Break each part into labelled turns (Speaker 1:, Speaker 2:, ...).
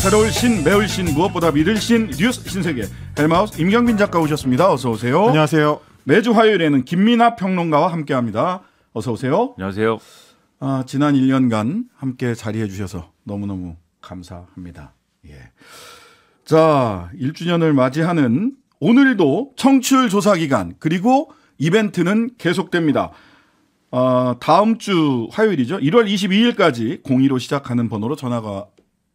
Speaker 1: 새로운 신, 매울 신, 무엇보다 믿을 신, 뉴스 신세계. 헬마우스 임경빈 작가 오셨습니다. 어서 오세요. 안녕하세요. 매주 화요일에는 김민아 평론가와 함께합니다. 어서 오세요. 안녕하세요. 아, 지난 1년간 함께 자리해 주셔서 너무너무 감사합니다. 예. 자, 1주년을 맞이하는 오늘도 청취율 조사 기간 그리고 이벤트는 계속됩니다. 어, 다음 주 화요일이죠. 1월 22일까지 공의로 시작하는 번호로 전화가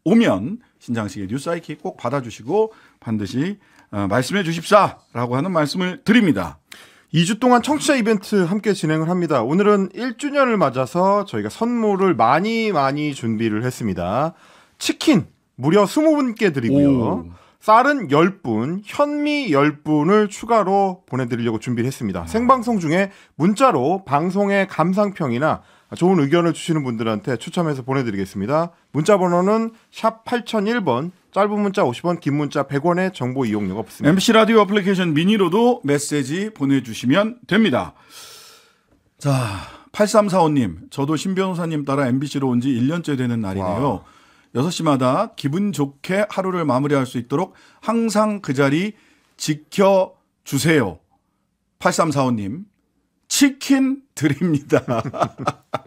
Speaker 1: 오면 신장식의 뉴스 아이키꼭 받아주시고 반드시 어, 말씀해 주십사라고 하는
Speaker 2: 말씀을 드립니다. 2주 동안 청취자 이벤트 함께 진행을 합니다. 오늘은 1주년을 맞아서 저희가 선물을 많이 많이 준비를 했습니다. 치킨 무려 20분께 드리고요. 오. 쌀은 10분, 현미 10분을 추가로 보내드리려고 준비를 했습니다. 아. 생방송 중에 문자로 방송의 감상평이나 좋은 의견을 주시는 분들한테 추첨해서 보내드리겠습니다. 문자 번호는 샵 8001번, 짧은 문자 50원, 긴 문자 100원의 정보 이용료가 없습니다. MC
Speaker 1: 라디오 어플리케이션 미니로도 메시지 보내주시면 됩니다. 자, 8345님, 저도 신 변호사님 따라 MBC로 온 지 1년째 되는 날이네요. 와. 6 시마다 기분 좋게 하루를 마무리할 수 있도록 항상 그 자리 지켜주세요. 8345님, 치킨 드립니다.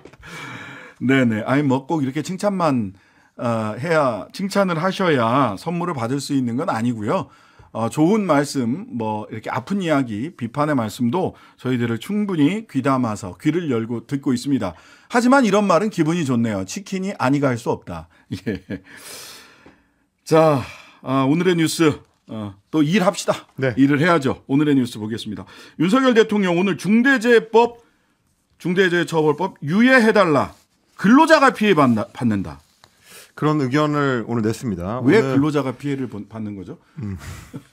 Speaker 1: 네네. 아니, 뭐꼭 이렇게 칭찬만 어, 해야, 칭찬을 하셔야 선물을 받을 수 있는 건 아니고요. 어, 좋은 말씀, 뭐 이렇게 아픈 이야기, 비판의 말씀도 저희들을 충분히 귀담아서 귀를 열고 듣고 있습니다. 하지만 이런 말은 기분이 좋네요. 치킨이 아니가 할수 없다. 예. 자, 아, 오늘의 뉴스 어, 또 일합시다. 네. 일을 해야죠. 오늘의 뉴스 보겠습니다. 윤석열 대통령 오늘 중대재해법, 중대재해처벌법
Speaker 2: 유예해달라. 근로자가 피해받는다. 그런 의견을 오늘 냈습니다. 왜 오늘... 근로자가
Speaker 1: 피해를 받는 거죠?
Speaker 2: 음.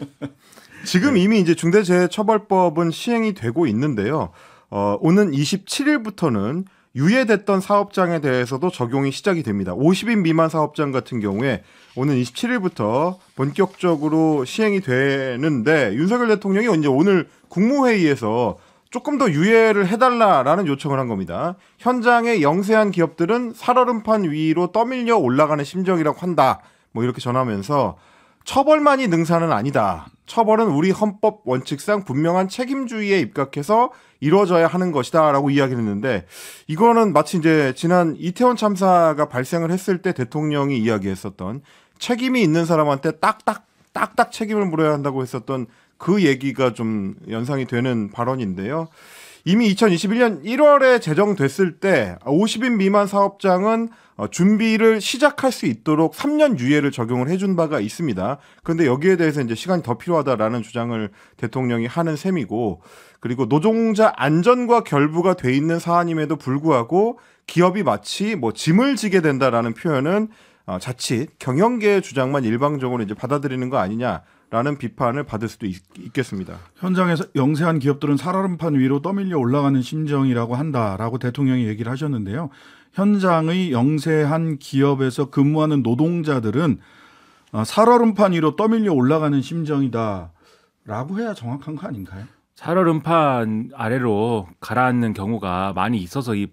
Speaker 2: 지금 네. 이미 이제 중대재해처벌법은 시행이 되고 있는데요. 어, 오는 27일부터는 유예됐던 사업장에 대해서도 적용이 시작이 됩니다. 50인 미만 사업장 같은 경우에 오는 27일부터 본격적으로 시행이 되는데 윤석열 대통령이 이제 오늘 국무회의에서 조금 더 유예를 해달라라는 요청을 한 겁니다. 현장에 영세한 기업들은 살얼음판 위로 떠밀려 올라가는 심정이라고 한다. 뭐 이렇게 전하면서 처벌만이 능사는 아니다. 처벌은 우리 헌법 원칙상 분명한 책임주의에 입각해서 이루어져야 하는 것이다라고 이야기를 했는데 이거는 마치 이제 지난 이태원 참사가 발생을 했을 때 대통령이 이야기했었던 책임이 있는 사람한테 딱딱 딱딱 책임을 물어야 한다고 했었던 그 얘기가 좀 연상이 되는 발언인데요. 이미 2021년 1월에 제정됐을 때 50인 미만 사업장은 어, 준비를 시작할 수 있도록 3년 유예를 적용을 해준 바가 있습니다. 그런데 여기에 대해서 이제 시간이 더 필요하다라는 주장을 대통령이 하는 셈이고, 그리고 노동자 안전과 결부가 돼 있는 사안임에도 불구하고 기업이 마치 뭐 짐을 지게 된다라는 표현은 어, 자칫 경영계의 주장만 일방적으로 이제 받아들이는 거 아니냐 라는 비판을 받을 수도 있, 겠습니다
Speaker 1: 현장에서 영세한 기업들은 살얼음판 위로 떠밀려 올라가는 심정이라고 한다라고 대통령이 얘기를 하셨는데요. 현장의 영세한 기업에서 근무하는 노동자들은 아, 살얼음판 위로 떠밀려 올라가는 심정이다라고 해야 정확한 거 아닌가요?
Speaker 3: 살얼음판 아래로 가라앉는 경우가 많이 있어서 이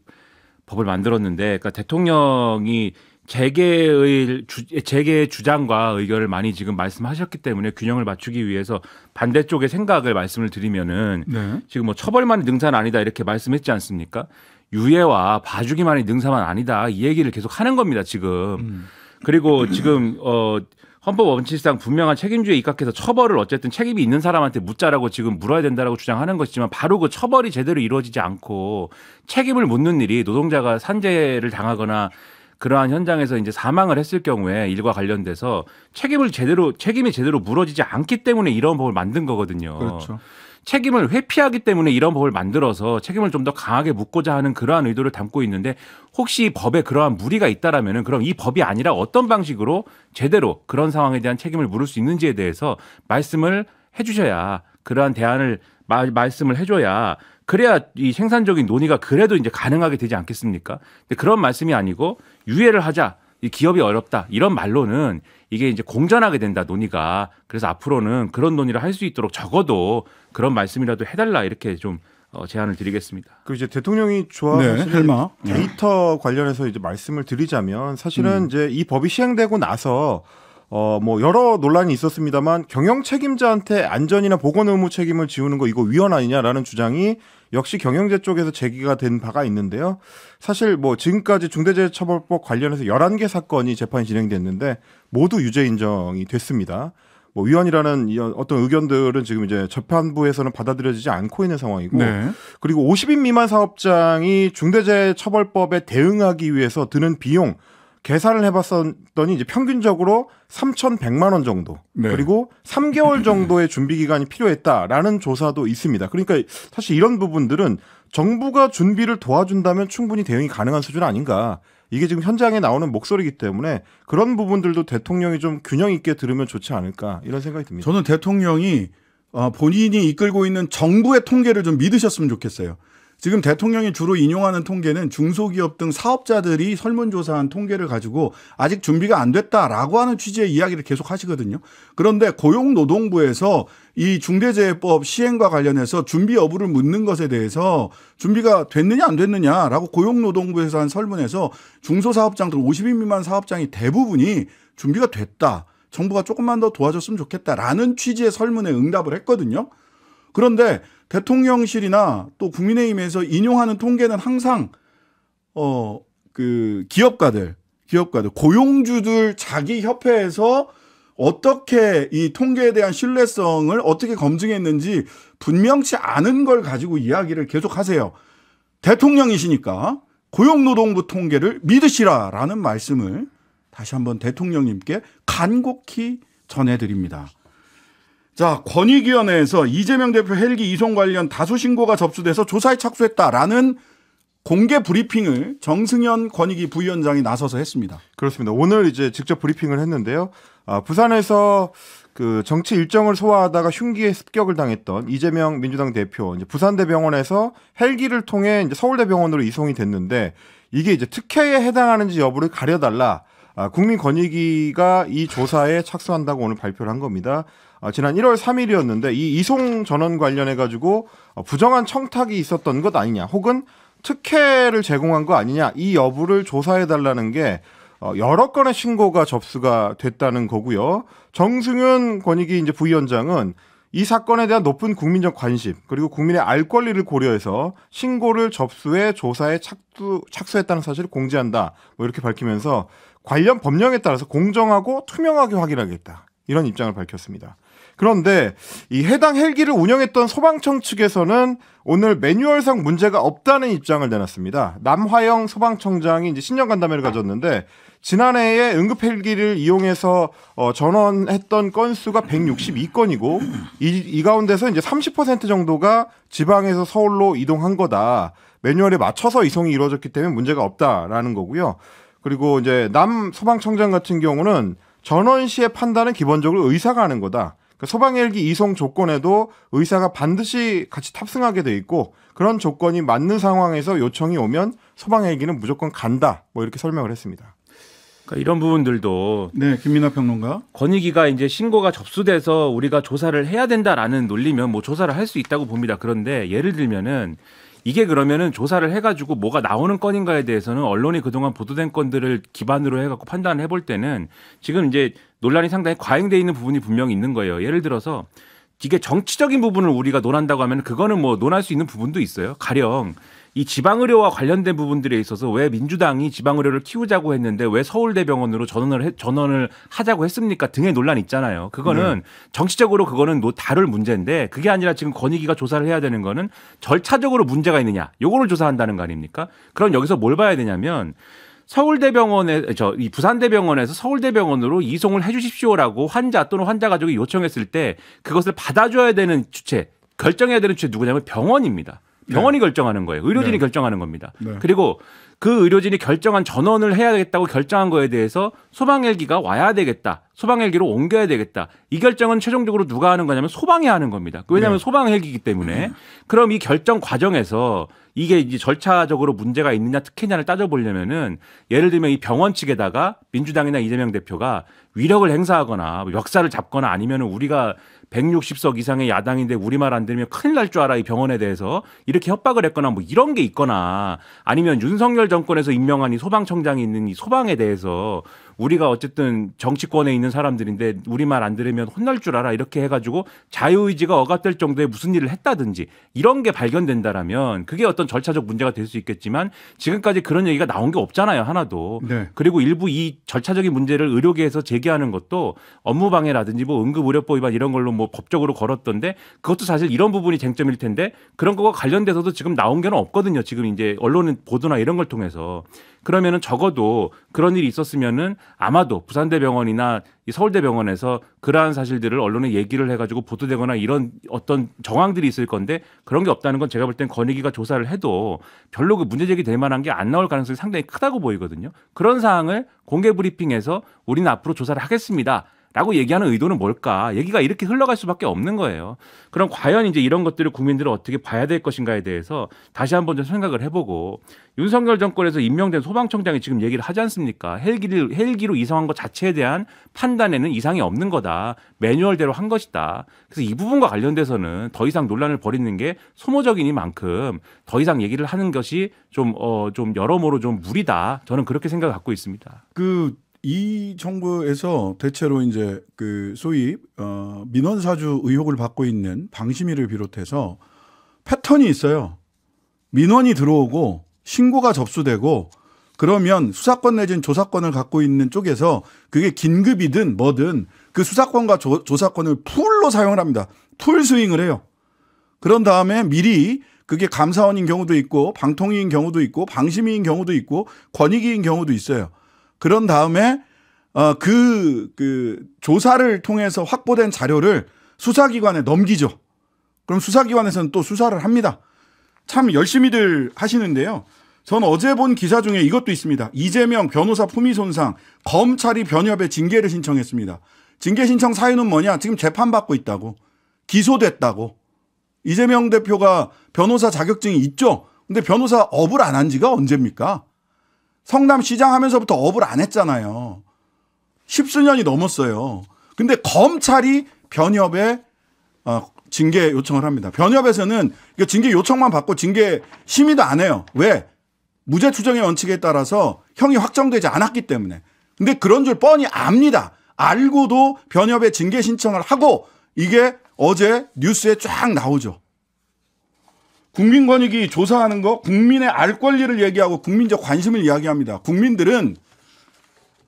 Speaker 3: 법을 만들었는데, 그러니까 대통령이 재계의 주, 재계의 주장과 의견을 많이 지금 말씀하셨기 때문에 균형을 맞추기 위해서 반대쪽의 생각을 말씀을 드리면은 네. 지금 뭐 처벌만이 능사는 아니다 이렇게 말씀했지 않습니까? 유예와 봐주기만이 능사만 아니다 이 얘기를 계속 하는 겁니다 지금. 음. 그리고 지금 어 헌법 원칙상 분명한 책임주의에 입각해서 처벌을 어쨌든 책임이 있는 사람한테 묻자라고 지금 물어야 된다라고 주장하는 것이지만 바로 그 처벌이 제대로 이루어지지 않고 책임을 묻는 일이 노동자가 산재를 당하거나 그러한 현장에서 이제 사망을 했을 경우에 일과 관련돼서 책임을 제대로 책임이 제대로 물어지지 않기 때문에 이런 법을 만든 거거든요. 그렇죠. 책임을 회피하기 때문에 이런 법을 만들어서 책임을 좀 더 강하게 묻고자 하는 그러한 의도를 담고 있는데 혹시 법에 그러한 무리가 있다라면은 그럼 이 법이 아니라 어떤 방식으로 제대로 그런 상황에 대한 책임을 물을 수 있는지에 대해서 말씀을 해주셔야 그러한 대안을 마, 말씀을 해줘야 그래야 이 생산적인 논의가 그래도 이제 가능하게 되지 않겠습니까? 근데 그런 말씀이 아니고 유예를 하자. 이 기업이 어렵다 이런 말로는 이게 이제 공전하게 된다 논의가 그래서 앞으로는 그런 논의를 할 수 있도록 적어도 그런 말씀이라도 해달라 이렇게 좀 어, 제안을 드리겠습니다.
Speaker 2: 그 이제 대통령이 좋아하시는 네, 데이터 관련해서 이제 말씀을 드리자면 사실은 음. 이제 이 법이 시행되고 나서 어, 뭐, 여러 논란이 있었습니다만, 경영 책임자한테 안전이나 보건 의무 책임을 지우는 거 이거 위헌 아니냐라는 주장이 역시 경영제 쪽에서 제기가 된 바가 있는데요. 사실 뭐 지금까지 중대재해처벌법 관련해서 11개 사건이 재판이 진행됐는데 모두 유죄 인정이 됐습니다. 뭐위원이라는 어떤 의견들은 지금 이제 재판부에서는 받아들여지지 않고 있는 상황이고 네. 그리고 50인 미만 사업장이 중대재해처벌법에 대응하기 위해서 드는 비용 계산을 해봤었더니 이제 평균적으로 3,100만 원 정도 네. 그리고 3개월 정도의 준비 기간이 필요했다라는 조사도 있습니다. 그러니까 사실 이런 부분들은 정부가 준비를 도와준다면 충분히 대응이 가능한 수준 아닌가. 이게 지금 현장에 나오는 목소리이기 때문에 그런 부분들도 대통령이 좀 균형 있게 들으면 좋지 않을까 이런 생각이 듭니다. 저는 대통령이 어, 본인이 이끌고
Speaker 1: 있는 정부의 통계를 좀 믿으셨으면 좋겠어요. 지금 대통령이 주로 인용하는 통계는 중소기업 등 사업자들이 설문조사한 통계를 가지고 아직 준비가 안 됐다라고 하는 취지의 이야기를 계속 하시거든요. 그런데 고용노동부에서 이 중대재해법 시행과 관련해서 준비 여부를 묻는 것에 대해서 준비가 됐느냐 안 됐느냐라고 고용노동부에서 한 설문에서 중소사업장들 50인 미만 사업장이 대부분이 준비가 됐다. 정부가 조금만 더 도와줬으면 좋겠다라는 취지의 설문에 응답을 했거든요. 그런데 대통령실이나 또 국민의힘에서 인용하는 통계는 항상 어 그 기업가들 기업가들 고용주들 자기 협회에서 어떻게 이 통계에 대한 신뢰성을 어떻게 검증했는지 분명치 않은 걸 가지고 이야기를 계속 하세요. 대통령이시니까 고용노동부 통계를 믿으시라라는 말씀을 다시 한번 대통령님께 간곡히 전해드립니다. 자, 권익위원회에서 이재명 대표 헬기 이송 관련 다수 신고가 접수돼서 조사에 착수했다라는 공개 브리핑을
Speaker 2: 정승현 권익위 부위원장이 나서서 했습니다. 그렇습니다. 오늘 이제 직접 브리핑을 했는데요. 아, 부산에서 그 정치 일정을 소화하다가 흉기에 습격을 당했던 이재명 민주당 대표 이제 부산대병원에서 헬기를 통해 이제 서울대병원으로 이송이 됐는데 이게 이제 특혜에 해당하는지 여부를 가려달라. 아, 국민권익위가 이 조사에 착수한다고 오늘 발표를 한 겁니다. 아, 지난 1월 3일이었는데 이 이송 전원 관련해 가지고 어, 부정한 청탁이 있었던 것 아니냐, 혹은 특혜를 제공한 거 아니냐 이 여부를 조사해 달라는 게 어, 여러 건의 신고가 접수가 됐다는 거고요. 정승윤 권익위 이제 부위원장은 이 사건에 대한 높은 국민적 관심 그리고 국민의 알 권리를 고려해서 신고를 접수해 조사에 착수, 착수했다는 사실을 공지한다. 뭐 이렇게 밝히면서 관련 법령에 따라서 공정하고 투명하게 확인하겠다. 이런 입장을 밝혔습니다. 그런데 이 해당 헬기를 운영했던 소방청 측에서는 오늘 매뉴얼상 문제가 없다는 입장을 내놨습니다. 남화영 소방청장이 이제 신년 간담회를 가졌는데 지난해에 응급 헬기를 이용해서 어, 전원했던 건수가 162건이고 이, 이 가운데서 이제 30% 정도가 지방에서 서울로 이동한 거다. 매뉴얼에 맞춰서 이송이 이루어졌기 때문에 문제가 없다라는 거고요. 그리고 이제 남 소방청장 같은 경우는 전원 시의 판단은 기본적으로 의사가 하는 거다. 그러니까 소방 헬기 이송 조건에도 의사가 반드시 같이 탑승하게 돼 있고 그런 조건이 맞는 상황에서 요청이 오면 소방 헬기는 무조건 간다. 뭐 이렇게 설명을 했습니다.
Speaker 3: 그러니까 이런 부분들도 네 김민아 평론가 권익위가 이제 신고가 접수돼서 우리가 조사를 해야 된다라는 논리면 뭐 조사를 할 수 있다고 봅니다. 그런데 예를 들면은 이게 그러면은 조사를 해가지고 뭐가 나오는 건인가에 대해서는 언론이 그동안 보도된 건들을 기반으로 해갖고 판단을 해볼 때는 지금 이제 논란이 상당히 과잉돼 있는 부분이 분명히 있는 거예요. 예를 들어서 이게 정치적인 부분을 우리가 논한다고 하면 그거는 뭐 논할 수 있는 부분도 있어요. 가령 이 지방의료와 관련된 부분들에 있어서 왜 민주당이 지방의료를 키우자고 했는데 왜 서울대병원으로 전원을 해, 전원을 하자고 했습니까 등의 논란 있잖아요. 그거는 네. 정치적으로 그거는 노 다룰 문제인데 그게 아니라 지금 권익위가 조사를 해야 되는 거는 절차적으로 문제가 있느냐 요거를 조사한다는 거 아닙니까? 그럼 여기서 뭘 봐야 되냐면 서울대병원에 저 이 부산대병원에서 서울대병원으로 이송을 해주십시오라고 환자 또는 환자 가족이 요청했을 때 그것을 받아줘야 되는 주체 결정해야 되는 주체 누구냐면 병원입니다. 네. 병원이 네. 결정하는 거예요. 의료진이 네. 결정하는 겁니다. 네. 그리고 그 의료진이 결정한 전원을 해야겠다고 결정한 거에 대해서 소방헬기가 와야 되겠다. 소방헬기로 옮겨야 되겠다. 이 결정은 최종적으로 누가 하는 거냐면 소방이 하는 겁니다. 그 왜냐하면 네. 소방헬기이기 때문에. 네. 그럼 이 결정 과정에서 이게 이제 절차적으로 문제가 있느냐 특혜냐를 따져보려면은 예를 들면 이 병원 측에다가 민주당이나 이재명 대표가 위력을 행사하거나 뭐 역사를 잡거나 아니면은 우리가 160석 이상의 야당인데 우리말 안 들으면 큰일 날 줄 알아 이 병원에 대해서 이렇게 협박을 했거나 뭐 이런 게 있거나 아니면 윤석열 정권에서 임명한 이 소방청장이 있는 이 소방에 대해서 우리가 어쨌든 정치권에 있는 사람들인데 우리 말 안 들으면 혼날 줄 알아 이렇게 해가지고 자유의지가 억압될 정도의 무슨 일을 했다든지 이런 게 발견된다라면 그게 어떤 절차적 문제가 될 수 있겠지만 지금까지 그런 얘기가 나온 게 없잖아요 하나도 네. 그리고 일부 이 절차적인 문제를 의료계에서 제기하는 것도 업무방해라든지 뭐 응급의료법 위반 이런 걸로 뭐 법적으로 걸었던데 그것도 사실 이런 부분이 쟁점일 텐데 그런 거와 관련돼서도 지금 나온 게 없거든요 지금 이제 언론 보도나 이런 걸 통해서 그러면은 적어도 그런 일이 있었으면은 아마도 부산대병원이나 서울대병원에서 그러한 사실들을 언론에 얘기를 해가지고 보도되거나 이런 어떤 정황들이 있을 건데 그런 게 없다는 건 제가 볼 땐 건의기가 조사를 해도 별로 그 문제 제기될 만한 게 안 나올 가능성이 상당히 크다고 보이거든요. 그런 사항을 공개 브리핑에서 우리는 앞으로 조사를 하겠습니다. 라고 얘기하는 의도는 뭘까? 얘기가 이렇게 흘러갈 수밖에 없는 거예요. 그럼 과연 이제 이런 것들을 국민들은 어떻게 봐야 될 것인가에 대해서 다시 한번 좀 생각을 해보고 윤석열 정권에서 임명된 소방청장이 지금 얘기를 하지 않습니까? 헬기를, 헬기로 이송한 것 자체에 대한 판단에는 이상이 없는 거다. 매뉴얼대로 한 것이다. 그래서 이 부분과 관련돼서는 더 이상 논란을 벌이는 게 소모적이니만큼 더 이상 얘기를 하는 것이 좀, 어, 좀 여러모로 좀 무리다. 저는 그렇게 생각을 갖고 있습니다.
Speaker 1: 그이 정부에서 대체로 이제 그 소위 어 민원 사주 의혹을 받고 있는 방심위를 비롯해서 패턴이 있어요. 민원이 들어오고 신고가 접수되고 그러면 수사권 내진 조사권을 갖고 있는 쪽에서 그게 긴급이든 뭐든 그 수사권과 조, 조사권을 풀로 사용을 합니다. 풀 스윙을 해요. 그런 다음에 미리 그게 감사원인 경우도 있고 방통위인 경우도 있고 방심위인 경우도 있고 권익위인 경우도 있어요. 그런 다음에 어, 그, 그 조사를 통해서 확보된 자료를 수사기관에 넘기죠. 그럼 수사기관에서는 또 수사를 합니다. 참 열심히들 하시는데요. 전 어제 본 기사 중에 이것도 있습니다. 이재명 변호사 품위 손상 검찰이 변협에 징계를 신청했습니다. 징계 신청 사유는 뭐냐? 지금 재판 받고 있다고 기소됐다고 이재명 대표가 변호사 자격증이 있죠. 근데 변호사 업을 안 한 지가 언제입니까? 성남시장 하면서부터 업을 안 했잖아요. 십수년이 넘었어요. 근데 검찰이 변협에 어, 징계 요청을 합니다. 변협에서는 징계 요청만 받고 징계 심의도 안 해요. 왜? 무죄 추정의 원칙에 따라서 형이 확정되지 않았기 때문에. 근데 그런 줄 뻔히 압니다. 알고도 변협에 징계 신청을 하고 이게 어제 뉴스에 쫙 나오죠. 국민권익위 조사하는 거 국민의 알 권리를 얘기하고 국민적 관심을 이야기합니다. 국민들은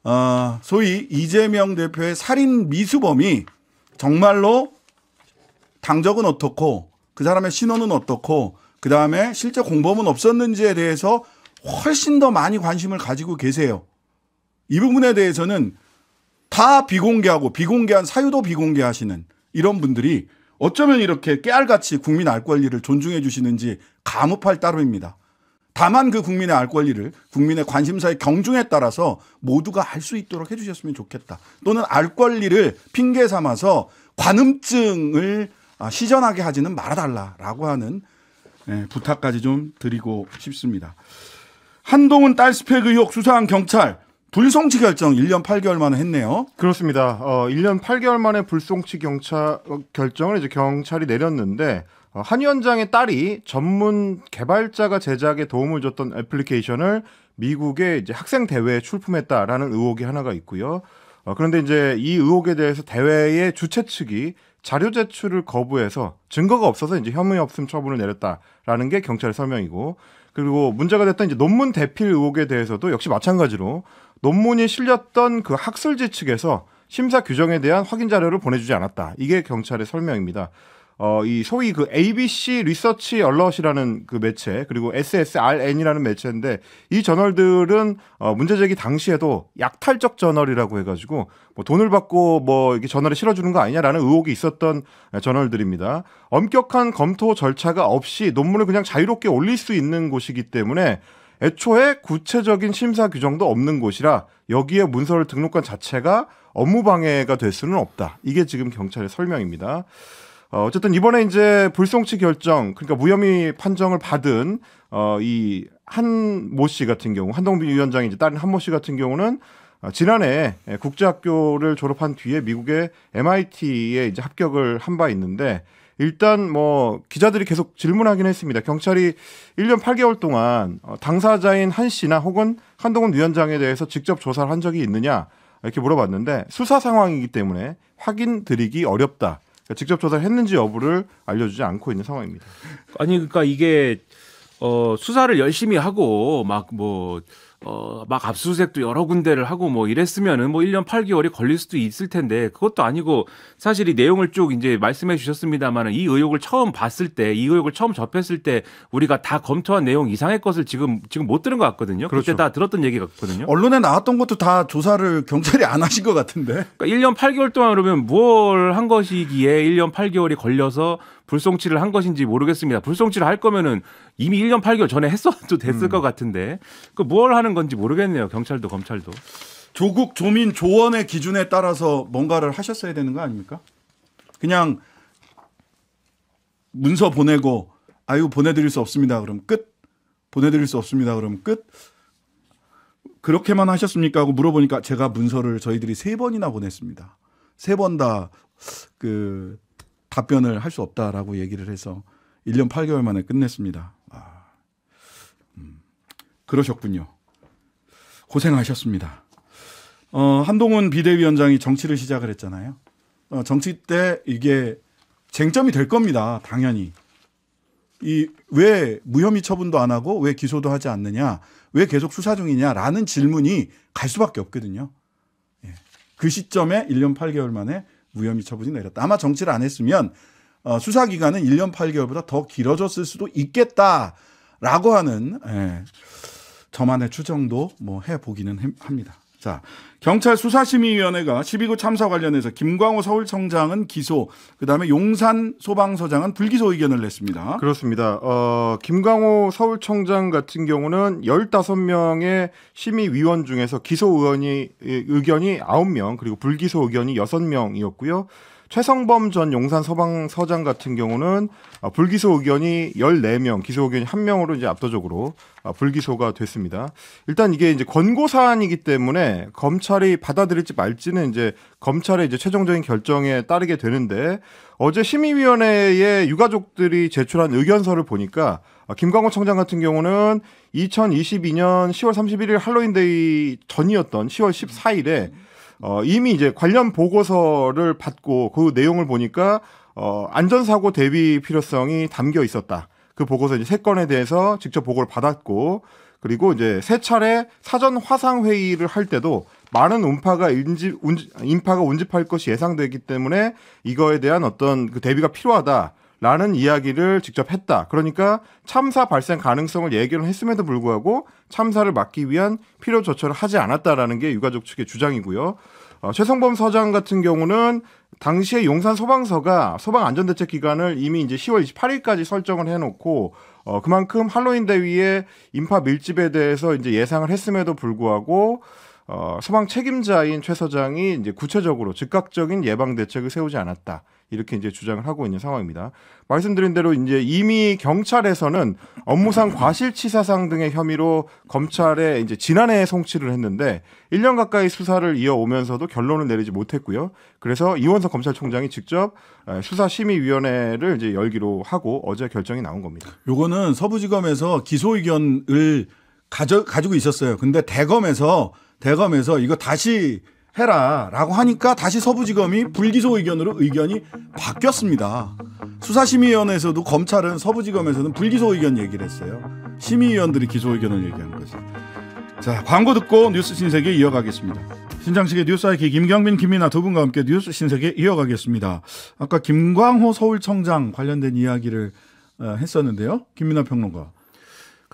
Speaker 1: 어, 소위 이재명 대표의 살인 미수범이 정말로 당적은 어떻고 그 사람의 신원은 어떻고 그 다음에 실제 공범은 없었는지에 대해서 훨씬 더 많이 관심을 가지고 계세요. 이 부분에 대해서는 다 비공개하고 비공개한 사유도 비공개하시는 이런 분들이 어쩌면 이렇게 깨알같이 국민 알 권리를 존중해 주시는지 감업할 따로입니다 다만 그 국민의 알 권리를 국민의 관심사의 경중에 따라서 모두가 알 수 있도록 해주셨으면 좋겠다. 또는 알 권리를 핑계 삼아서 관음증을 아, 시전하게 하지는 말아달라라고 하는 예, 부탁까지 좀 드리고 싶습니다. 한동훈 딸
Speaker 2: 스펙 의혹 수사한 경찰 불송치 결정 1년 8개월 만에 했네요. 그렇습니다. 어, 1년 8개월 만에 불송치 경찰 어, 결정을 이제 경찰이 내렸는데 어, 한 위원장의 딸이 전문 개발자가 제작에 도움을 줬던 애플리케이션을 미국의 이제 학생 대회에 출품했다라는 의혹이 하나가 있고요. 어, 그런데 이제 이 의혹에 대해서 대회의 주최 측이 자료 제출을 거부해서 증거가 없어서 이제 혐의 없음 처분을 내렸다라는 게 경찰의 설명이고 그리고 문제가 됐던 이제 논문 대필 의혹에 대해서도 역시 마찬가지로 논문이 실렸던 그 학술지 측에서 심사 규정에 대한 확인 자료를 보내주지 않았다. 이게 경찰의 설명입니다. 어, 이 소위 그 ABC 리서치 얼럿이라는 그 매체 그리고 SSRN이라는 매체인데 이 저널들은 어, 문제제기 당시에도 약탈적 저널이라고 해가지고 뭐 돈을 받고 뭐이게 저널에 실어주는 거 아니냐라는 의혹이 있었던 저널들입니다. 엄격한 검토 절차가 없이 논문을 그냥 자유롭게 올릴 수 있는 곳이기 때문에 애초에 구체적인 심사 규정도 없는 곳이라 여기에 문서를 등록한 자체가 업무 방해가 될 수는 없다. 이게 지금 경찰의 설명입니다. 어, 쨌든 이번에 이제 불송치 결정, 그러니까 무혐의 판정을 받은 어, 이한 모 씨 같은 경우, 한동빈 위원장이 이제 딸인 한모 씨 같은 경우는 어, 지난해 국제학교를 졸업한 뒤에 미국의 MIT에 이제 합격을 한 바 있는데 일단 뭐 기자들이 계속 질문하긴 했습니다. 경찰이 1년 8개월 동안 어, 당사자인 한 씨나 혹은 한동훈 위원장에 대해서 직접 조사를 한 적이 있느냐 이렇게 물어봤는데 수사 상황이기 때문에 확인 드리기 어렵다. 그러니까 직접 조사를 했는지 여부를 알려주지 않고 있는 상황입니다.
Speaker 3: 아니 그러니까 이게 어, 수사를 열심히 하고 막뭐 어, 막 압수수색도 여러 군데를 하고 뭐 이랬으면은 뭐 1년 8개월이 걸릴 수도 있을 텐데 그것도 아니고 사실 이 내용을 쭉 이제 말씀해 주셨습니다만은 이 의혹을 처음 봤을 때 이 의혹을 처음 접했을 때 우리가 다 검토한 내용 이상의 것을 지금 지금 못 들은 것 같거든요. 그렇죠. 그때 다 들었던 얘기 같거든요.
Speaker 1: 언론에 나왔던 것도 다 조사를 경찰이 안 하신 것 같은데.
Speaker 3: 그러니까 1년 8개월 동안 그러면 뭘 한 것이기에 1년 8개월이 걸려서 불송치를 한 것인지 모르겠습니다. 불송치를 할 거면은 이미 1년 8개월 전에 했어도 됐을 음. 것 같은데 그 뭘 하는 건지 모르겠네요. 경찰도 검찰도.
Speaker 1: 조국 조민 조원의 기준에 따라서 뭔가를 하셨어야 되는 거 아닙니까? 그냥 문서 보내고 아유 보내드릴 수 없습니다. 그럼 끝. 보내드릴 수 없습니다. 그럼 끝. 그렇게만 하셨습니까? 하고 물어보니까 제가 문서를 저희들이 세 번이나 보냈습니다. 세번다그 답변을 할 수 없다라고 얘기를 해서 1년 8개월 만에 끝냈습니다. 아, 음, 그러셨군요. 고생하셨습니다. 어, 한동훈 비대위원장이 정치를 시작을 했잖아요. 어, 정치 때 이게 쟁점이 될 겁니다. 당연히. 이 왜 무혐의 처분도 안 하고 왜 기소도 하지 않느냐, 왜 계속 수사 중이냐라는 질문이 갈 수밖에 없거든요. 예, 그 시점에 1년 8개월 만에 무혐의 처분이 내렸다. 아마 정치를 안 했으면 어, 수사 기간은 1년 8개월보다 더 길어졌을 수도 있겠다라고 하는 예, 저만의 추정도 뭐 해보기는 합니다. 자, 경찰 수사심의위원회가 12구 참사 관련해서 김광호 서울청장은 기소, 그 다음에 용산 소방서장은 불기소 의견을 냈습니다.
Speaker 2: 그렇습니다. 어, 김광호 서울청장 같은 경우는 15명의 심의위원 중에서 기소 의원이, 의견이 9명, 그리고 불기소 의견이 6명이었고요. 최성범 전 용산 소방서장 같은 경우는 어, 불기소 의견이 14명, 기소 의견이 1명으로 이제 압도적으로 어, 불기소가 됐습니다. 일단 이게 이제 권고 사안이기 때문에 검찰이 받아들일지 말지는 이제 검찰의 이제 최종적인 결정에 따르게 되는데 어제 심의위원회에 유가족들이 제출한 의견서를 보니까 어, 김광호 청장 같은 경우는 2022년 10월 31일 할로윈데이 전이었던 10월 14일에 어, 이미 이제 관련 보고서를 받고 그 내용을 보니까 어, 안전사고 대비 필요성이 담겨 있었다. 그 보고서 이제 세 건에 대해서 직접 보고를 받았고 그리고 이제 세 차례 사전 화상 회의를 할 때도 많은 운파가 인지, 운지, 인파가 운집할 것이 예상되기 때문에 이거에 대한 어떤 그 대비가 필요하다. 라는 이야기를 직접 했다. 그러니까 참사 발생 가능성을 예견을 했음에도 불구하고 참사를 막기 위한 필요 조처를 하지 않았다라는 게 유가족 측의 주장이고요. 어, 최성범 서장 같은 경우는 당시에 용산 소방서가 소방 안전대책 기간을 이미 이제 10월 28일까지 설정을 해놓고 어, 그만큼 할로윈 대위의 인파 밀집에 대해서 이제 예상을 했음에도 불구하고 어, 서방 책임자인 최 서장이 이제 구체적으로 즉각적인 예방 대책을 세우지 않았다. 이렇게 이제 주장을 하고 있는 상황입니다. 말씀드린 대로 이제 이미 경찰에서는 업무상 과실치사상 등의 혐의로 검찰에 이제 지난해에 송치를 했는데 1년 가까이 수사를 이어오면서도 결론을 내리지 못했고요. 그래서 이원석 검찰총장이 직접 수사심의위원회를 이제 열기로 하고 어제 결정이 나온 겁니다. 요거는 서부지검에서 기소 의견을 가져, 가지고 있었어요.
Speaker 1: 근데 대검에서 대검에서 이거 다시 해라라고 하니까 다시 서부지검이 불기소 의견으로 의견이 바뀌었습니다. 수사심의위원회에서도 검찰은 서부지검에서는 불기소 의견 얘기를 했어요. 심의위원들이 기소 의견을 얘기한 거지. 자 광고 듣고 뉴스 신세계 이어가겠습니다. 신장식의 뉴스아이키 김경민, 김민아 두 분과 함께 뉴스 신세계 이어가겠습니다. 아까 김광호 서울청장 관련된 이야기를 어, 했었는데요. 김민아 평론가.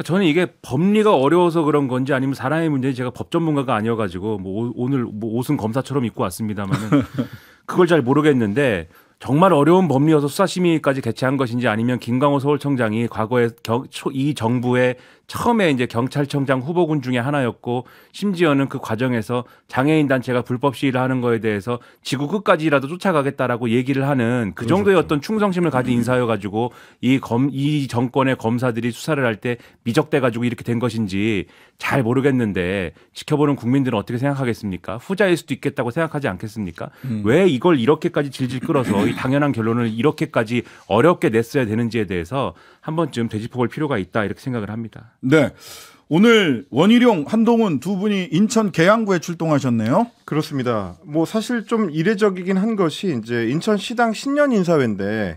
Speaker 3: 그러니까 저는 이게 법리가 어려워서 그런 건지 아니면 사람의 문제인지 제가 법 전문가가 아니어가지고 뭐 오늘 뭐 옷은 검사처럼 입고 왔습니다만은 그걸 잘 모르겠는데 정말 어려운 법리여서 수사심의까지 개최한 것인지 아니면 김광호 서울청장이 과거에 경, 초, 이 정부의 처음에 이제 경찰청장 후보군 중에 하나였고 심지어는 그 과정에서 장애인 단체가 불법 시위를 하는 거에 대해서 지구 끝까지라도 쫓아가겠다라고 얘기를 하는 그 정도의 그렇죠. 어떤 충성심을 가진 인사여 가지고 이 검 이 정권의 검사들이 수사를 할 때미적대 가지고 이렇게 된 것인지 잘 모르겠는데 지켜보는 국민들은 어떻게 생각하겠습니까? 후자일 수도 있겠다고 생각하지 않겠습니까? 음. 왜 이걸 이렇게까지 질질 끌어서 이 당연한 결론을 이렇게까지 어렵게 냈어야 되는지에 대해서 한 번쯤 되짚어볼 필요가 있다 이렇게 생각을 합니다.
Speaker 1: 네. 오늘 원희룡,
Speaker 2: 한동훈 두 분이 인천 계양구에 출동하셨네요. 그렇습니다.
Speaker 3: 뭐 사실 좀 이례적이긴
Speaker 2: 한 것이 이제 인천 시당 신년 인사회인데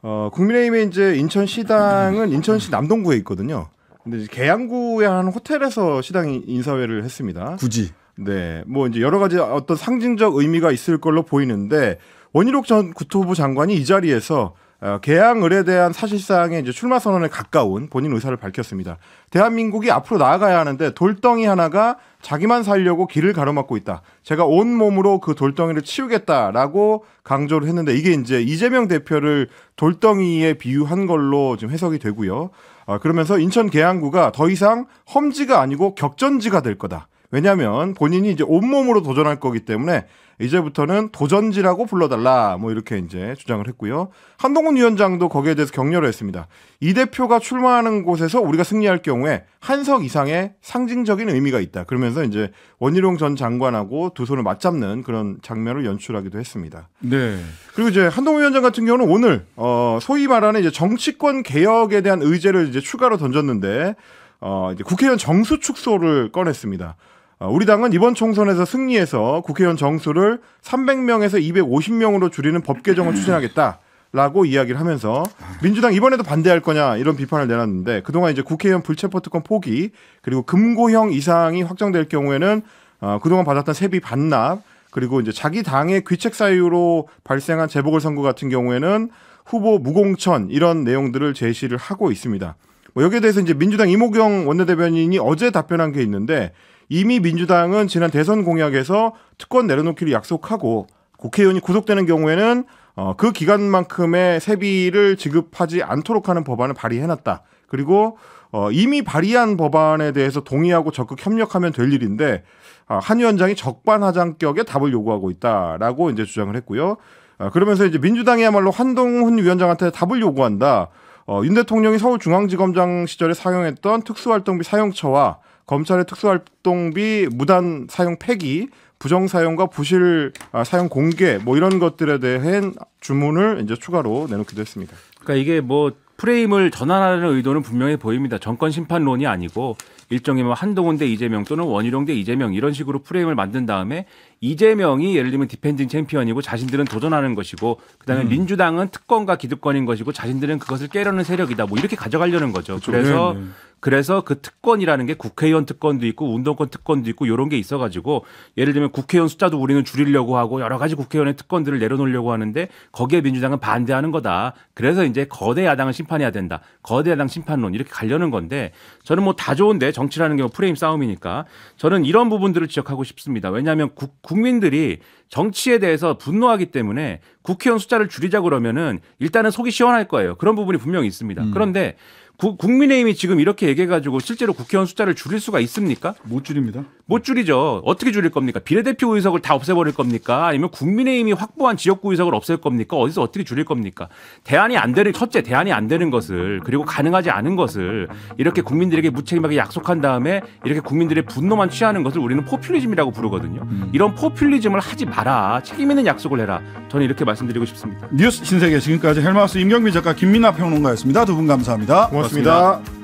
Speaker 2: 어 국민의힘의 이제 인천 시당은 인천시 남동구에 있거든요. 근데 계양구의 한 호텔에서 시당 인사회를 했습니다. 굳이. 네. 뭐 이제 여러 가지 어떤 상징적 의미가 있을 걸로 보이는데 원희룡 전 국토부 장관이 이 자리에서 어, 개항 을에 대한 사실상의 이제 출마 선언에 가까운 본인 의사를 밝혔습니다. 대한민국이 앞으로 나아가야 하는데 돌덩이 하나가 자기만 살려고 길을 가로막고 있다. 제가 온 몸으로 그 돌덩이를 치우겠다라고 강조를 했는데 이게 이제 이재명 대표를 돌덩이에 비유한 걸로 지금 해석이 되고요. 어, 그러면서 인천 계양구가 더 이상 험지가 아니고 격전지가 될 거다. 왜냐하면 본인이 이제 온몸으로 도전할 거기 때문에 이제부터는 도전지라고 불러달라 뭐 이렇게 이제 주장을 했고요. 한동훈 위원장도 거기에 대해서 격려를 했습니다. 이 대표가 출마하는 곳에서 우리가 승리할 경우에 한석 이상의 상징적인 의미가 있다. 그러면서 이제 원희룡 전 장관하고 두 손을 맞잡는 그런 장면을 연출하기도 했습니다. 네. 그리고 이제 한동훈 위원장 같은 경우는 오늘 어 소위 말하는 이제 정치권 개혁에 대한 의제를 이제 추가로 던졌는데 어 이제 국회의원 정수 축소를 꺼냈습니다. 어, 우리 당은 이번 총선에서 승리해서 국회의원 정수를 300명에서 250명으로 줄이는 법 개정을 추진하겠다. 라고 이야기를 하면서 민주당 이번에도 반대할 거냐 이런 비판을 내놨는데 그동안 이제 국회의원 불체포 특권 포기 그리고 금고형 이상이 확정될 경우에는 어, 그동안 받았던 세비 반납 그리고 이제 자기 당의 귀책 사유로 발생한 재보궐선거 같은 경우에는 후보 무공천 이런 내용들을 제시를 하고 있습니다. 뭐 여기에 대해서 이제 민주당 이모경 원내대변인이 어제 답변한 게 있는데 이미 민주당은 지난 대선 공약에서 특권 내려놓기를 약속하고 국회의원이 구속되는 경우에는 어, 그 기간만큼의 세비를 지급하지 않도록 하는 법안을 발의해놨다. 그리고 어, 이미 발의한 법안에 대해서 동의하고 적극 협력하면 될 일인데 어, 한 위원장이 적반하장격에 답을 요구하고 있다라고 이제 주장을 했고요. 어, 그러면서 이제 민주당이야말로 한동훈 위원장한테 답을 요구한다. 어, 윤 대통령이 서울중앙지검장 시절에 사용했던 특수활동비 사용처와 검찰의 특수활동비 무단 사용 폐기 부정 사용과 부실 아, 사용 공개 뭐 이런 것들에 대한 주문을 이제 추가로 내놓기도 했습니다.
Speaker 3: 그러니까 이게 뭐 프레임을 전환하는 려 의도는 분명해 보입니다. 정권 심판론이 아니고 일종의 뭐 한동훈 대 이재명 또는 원희룡 대 이재명 이런 식으로 프레임을 만든 다음에 이재명이 예를 들면 디펜딩 챔피언이고 자신들은 도전하는 것이고 그다음에 음. 민주당은 특권과 기득권인 것이고 자신들은 그것을 깨려는 세력이다. 뭐 이렇게 가져가려는 거죠. 그쵸, 그렇죠. 그래서 네, 네. 그래서 그 특권이라는 게 국회의원 특권도 있고 운동권 특권도 있고 이런 게 있어가지고 예를 들면 국회의원 숫자도 우리는 줄이려고 하고 여러 가지 국회의원의 특권들을 내려놓으려고 하는데 거기에 민주당은 반대하는 거다. 그래서 이제 거대 야당을 심판해야 된다. 거대 야당 심판론 이렇게 가려는 건데 저는 뭐 다 좋은데 정치라는 게뭐 프레임 싸움이니까 저는 이런 부분들을 지적하고 싶습니다. 왜냐하면 국, 국민들이 정치에 대해서 분노하기 때문에 국회의원 숫자를 줄이자 그러면은 일단은 속이 시원할 거예요. 그런 부분이 분명히 있습니다. 음. 그런데 국민의힘이 지금 이렇게 얘기해가지고 실제로 국회의원 숫자를 줄일 수가 있습니까? 못 줄입니다. 못 줄이죠. 어떻게 줄일 겁니까? 비례대표 의석을 다 없애버릴 겁니까? 아니면 국민의힘이 확보한 지역구 의석을 없앨 겁니까? 어디서 어떻게 줄일 겁니까? 대안이 안 되는 첫째 대안이 안 되는 것을 그리고 가능하지 않은 것을 이렇게 국민들에게 무책임하게 약속한 다음에 이렇게 국민들의 분노만 취하는 것을 우리는 포퓰리즘이라고 부르거든요. 이런 포퓰리즘을 하지 마라. 책임 있는 약속을 해라. 저는 이렇게 말씀드리고 싶습니다.
Speaker 1: 뉴스 신세계 지금까지 헬마우스 임경민 작가 김민아 평론가였습니다. 두 분 감사합니다 고맙습니다.
Speaker 3: 고맙습니다.